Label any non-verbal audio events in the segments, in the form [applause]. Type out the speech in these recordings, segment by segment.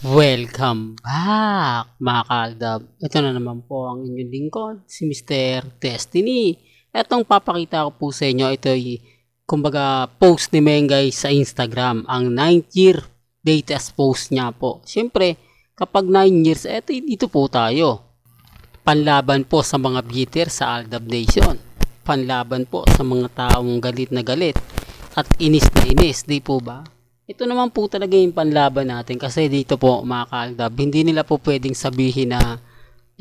Welcome back mga kaagdab. Ito na naman po ang inyong lingkod, si Mr. Destiny. Itong papakita ko po sa inyo, ito ay kumbaga post ni Mengay sa Instagram. Ang 9th year latest post niya po. Siyempre, kapag 9 years, eto dito po tayo. Panlaban po sa mga bitter sa Aldab Nation. Panlaban po sa mga taong galit na galit at inis na inis, di po ba? Ito naman po talaga yung panlaban natin kasi dito po mga kaaldab, hindi nila po pwedeng sabihin na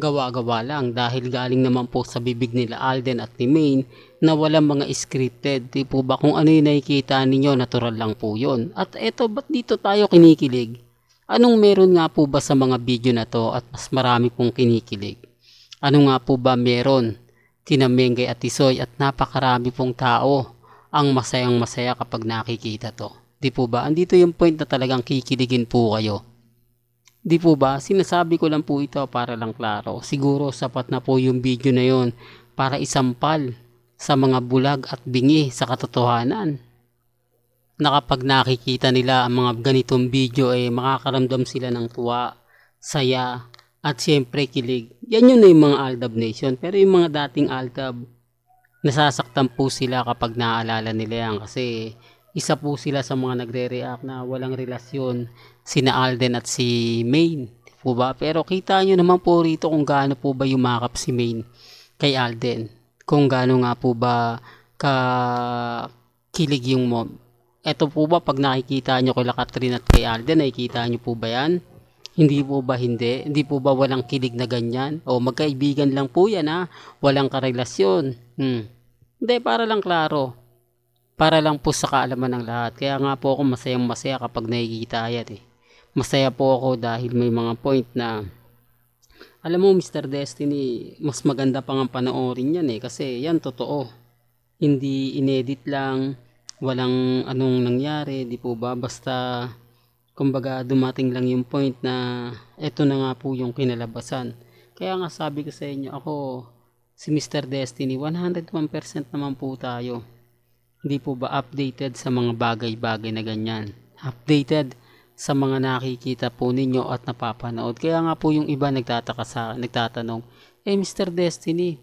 gawa-gawa lang dahil galing naman po sa bibig nila Alden at ni Maine na walang mga scripted. Di po ba kung ano yung nakikita ninyo, natural lang po yun. At eto, ba't dito tayo kinikilig? Anong meron nga po ba sa mga video na to at mas marami pong kinikilig? Ano nga po ba meron? Tinamengay at Isoy at napakarami pong tao ang masayang masaya kapag nakikita to. Di po ba? Andito yung point na talagang kikiligin po kayo. Di po ba? Sinasabi ko lang po ito para lang klaro. Siguro sapat na po yung video na yon para isampal sa mga bulag at bingi sa katotohanan. Nakapag nakikita nila ang mga ganitong video ay eh, makakaramdam sila ng tuwa, saya, at siyempre kilig. Yan yun na yung mga Aldab Nation. Pero yung mga dating Aldab, nasasaktan po sila kapag naaalala nila yan kasi isa po sila sa mga nagre-react na walang relasyon sina Alden at si Maine po ba? Pero kita nyo naman po rito kung gaano po ba yumakap si Maine kay Alden. Kung gaano nga po ba ka kilig yung mob. Ito po ba pag nakikita nyo kay Catherine at kay Alden, nakikita nyo po ba yan? Hindi po ba hindi? Hindi po ba walang kilig na ganyan? O magkaibigan lang po yan ha? Walang karelasyon. Hmm. Hindi, para lang klaro para lang po sa kaalaman ng lahat. Kaya nga po ako masayang masaya kapag nakikita ayat eh. Masaya po ako dahil may mga point na alam mo Mr. Destiny, mas maganda pang ang panoorin yan eh kasi yan totoo. Hindi inedit lang, walang anong nangyari, di po ba? Basta kumbaga dumating lang yung point na eto na nga po yung kinalabasan. Kaya nga sabi ko sa inyo, ako si Mr. Destiny, 101% naman po tayo hindi po ba updated sa mga bagay-bagay na ganyan? Updated sa mga nakikita po ninyo at napapanood. Kaya nga po yung iba nagtataka sa, nagtatanong, eh Mr. Destiny,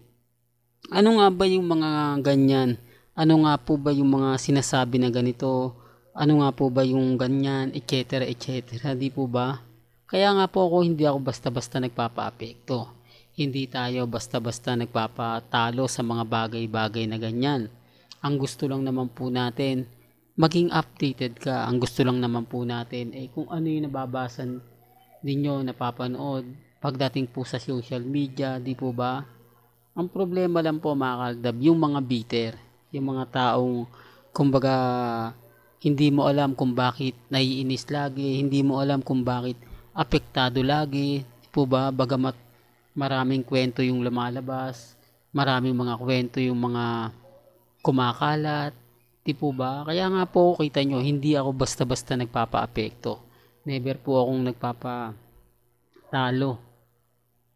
ano nga ba yung mga ganyan? Ano nga po ba yung mga sinasabi na ganito? Ano nga po ba yung ganyan? Etc. Etc. Hindi po ba? Kaya nga po ako hindi ako basta-basta nagpapa-apekto. Hindi tayo basta-basta nagpapatalo sa mga bagay-bagay na ganyan. Ang gusto lang naman po natin, maging updated ka. Ang gusto lang naman po natin, eh kung ano yung nababasan ninyo, napapanood, pagdating po sa social media, di po ba? Ang problema lang po mga kaldab, yung mga bitter, yung mga taong, kumbaga, hindi mo alam kung bakit naiinis lagi, hindi mo alam kung bakit apektado lagi, di po ba? Bagamat maraming kwento yung lumalabas, maraming mga kwento yung mga kumakalat, di po ba? Kaya nga po, kita nyo, hindi ako basta-basta nagpapaapekto. Never po akong nagpapa-talo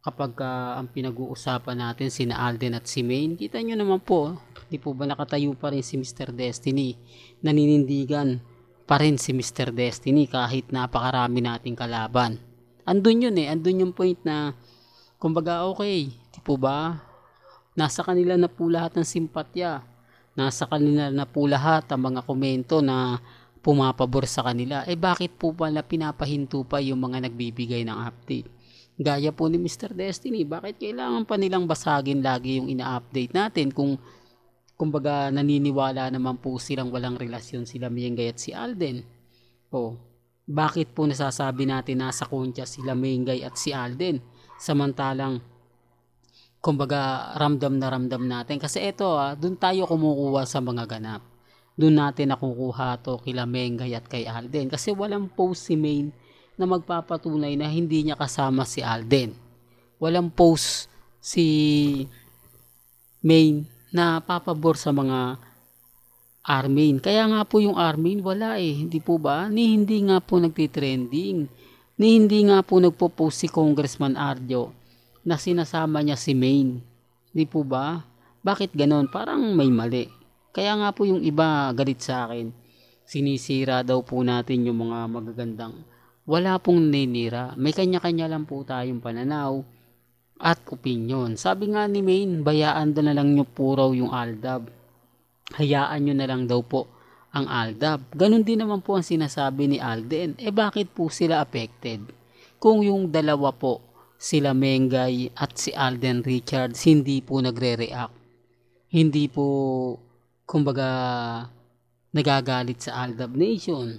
kapag uh, ang pinag-uusapan natin si Alden at si Maine, kita nyo naman po, di po ba nakatayo pa rin si Mr. Destiny? Naninindigan pa rin si Mr. Destiny kahit napakarami nating kalaban. Andun yun eh, andun yung point na, kumbaga okay, di po ba, nasa kanila na po lahat ng simpatya nasa kanila na po lahat ang mga komento na pumapabor sa kanila, eh bakit po pala pinapahinto pa yung mga nagbibigay ng update? Gaya po ni Mr. Destiny, bakit kailangan pa nilang basagin lagi yung ina-update natin kung kumbaga naniniwala naman po silang walang relasyon sila Mengay at si Alden? O, bakit po nasasabi natin nasa kontya sila Mengay at si Alden? Samantalang kumbaga ramdam na ramdam natin kasi ito ah, doon tayo kumukuha sa mga ganap. Doon natin nakukuha to kila Mengay at kay Alden kasi walang post si Main na magpapatunay na hindi niya kasama si Alden. Walang post si Main na papabor sa mga Armin. Kaya nga po yung Armin, wala eh. Hindi po ba? Ni hindi nga po nagtitrending. Ni hindi nga po nagpo-post si Congressman Arjo na sinasama niya si Maine. Di po ba? Bakit ganon? Parang may mali. Kaya nga po yung iba galit sa akin. Sinisira daw po natin yung mga magagandang. Wala pong ninira. May kanya-kanya lang po tayong pananaw at opinion. Sabi nga ni Maine, bayaan daw na lang nyo po raw yung Aldab. Hayaan nyo na lang daw po ang Aldab. Ganon din naman po ang sinasabi ni Alden. Eh bakit po sila affected? Kung yung dalawa po sila Mengay at si Alden Richards hindi po nagre-react. Hindi po, kumbaga, nagagalit sa Aldab Nation.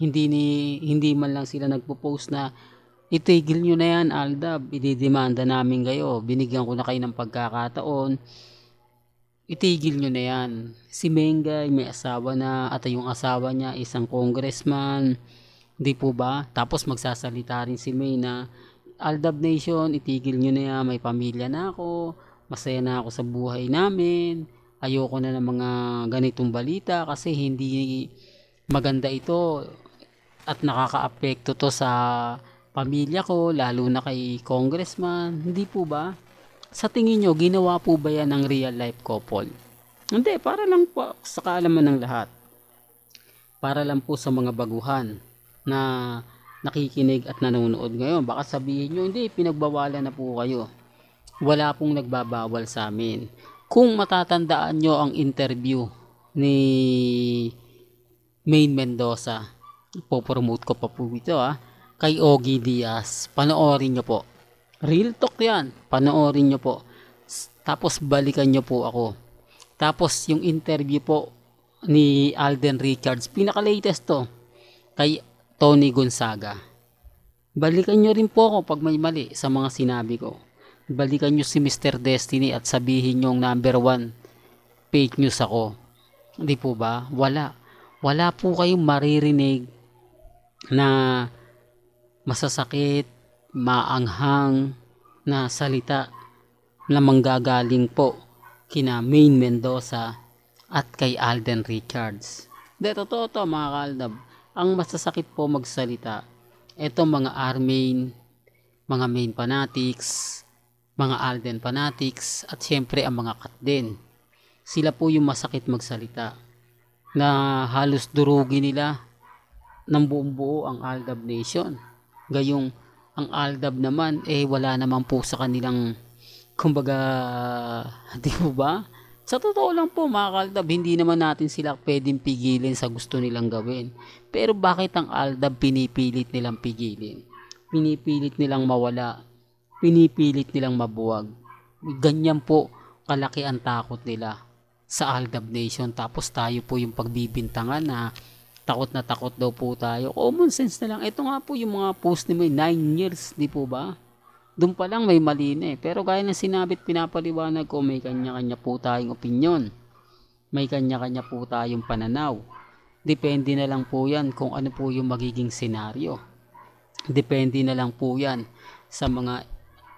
Hindi, ni, hindi man lang sila nagpo-post na itigil niyo na yan Aldab, ididemanda namin kayo, binigyan ko na kayo ng pagkakataon, itigil niyo na yan. Si Mengay may asawa na at yung asawa niya isang congressman, Di po ba? Tapos magsasalita rin si May na Aldab Nation, itigil nyo na yan, may pamilya na ako, masaya na ako sa buhay namin, ayoko na ng mga ganitong balita kasi hindi maganda ito at nakakaapekto to sa pamilya ko, lalo na kay congressman, hindi po ba? Sa tingin nyo, ginawa po ba yan ng real life couple? Hindi, para lang po sa kaalaman ng lahat. Para lang po sa mga baguhan na nakikinig at nanonood ngayon. Baka sabihin nyo, hindi, pinagbawalan na po kayo. Wala pong nagbabawal sa amin. Kung matatandaan nyo ang interview ni Main Mendoza, ipopromote ko pa po ito ha, ah, kay Ogie Diaz. Panoorin nyo po. Real talk yan. Panoorin nyo po. Tapos balikan nyo po ako. Tapos yung interview po ni Alden Richards, pinaka-latest to, kay Tony Gonzaga. Balikan nyo rin po ako pag may mali sa mga sinabi ko. Balikan nyo si Mr. Destiny at sabihin nyo number one, fake news ako. Hindi po ba? Wala. Wala po kayong maririnig na masasakit, maanghang na salita na manggagaling po kina Main Mendoza at kay Alden Richards. Dito totoo to mga kaldab ang masasakit po magsalita, eto mga Armin, mga main fanatics, mga Alden fanatics, at syempre ang mga Katden. Sila po yung masakit magsalita na halos durugin nila ng buong buo ang Aldab Nation. Gayong ang Aldab naman, eh wala naman po sa kanilang kumbaga, [laughs] di ba? Sa totoo lang po mga kaldab, hindi naman natin sila pwedeng pigilin sa gusto nilang gawin. Pero bakit ang aldab pinipilit nilang pigilin? Pinipilit nilang mawala. Pinipilit nilang mabuwag. Ganyan po kalaki ang takot nila sa Aldab Nation. Tapos tayo po yung pagbibintangan na takot na takot daw po tayo. Common sense na lang. Ito nga po yung mga post ni may 9 years, di po ba? doon pa lang may mali na eh. Pero gaya ng sinabit pinapaliwanag ko, may kanya-kanya po tayong opinion. May kanya-kanya po tayong pananaw. Depende na lang po yan kung ano po yung magiging senaryo. Depende na lang po yan sa mga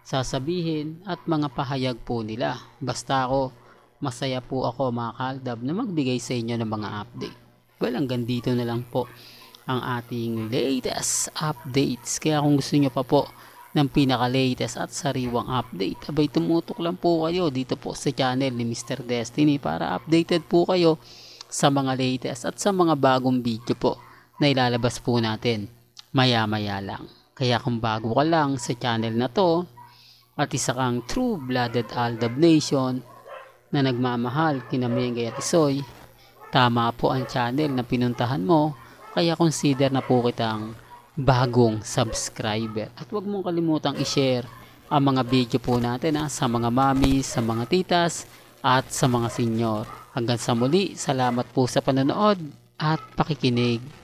sasabihin at mga pahayag po nila. Basta ako, masaya po ako mga kaldab na magbigay sa inyo ng mga update. Well, hanggang dito na lang po ang ating latest updates. Kaya kung gusto nyo pa po ng pinaka-latest at sariwang update. Abay tumutok lang po kayo dito po sa channel ni Mr. Destiny para updated po kayo sa mga latest at sa mga bagong video po na ilalabas po natin maya-maya lang. Kaya kung bago ka lang sa channel na to at isa kang true-blooded Aldab Nation na nagmamahal kina Mengay at Isoy, tama po ang channel na pinuntahan mo kaya consider na po kitang bagong subscriber. At huwag mong kalimutang i-share ang mga video po natin ha, ah, sa mga mami, sa mga titas, at sa mga senior. Hanggang sa muli, salamat po sa panonood at pakikinig.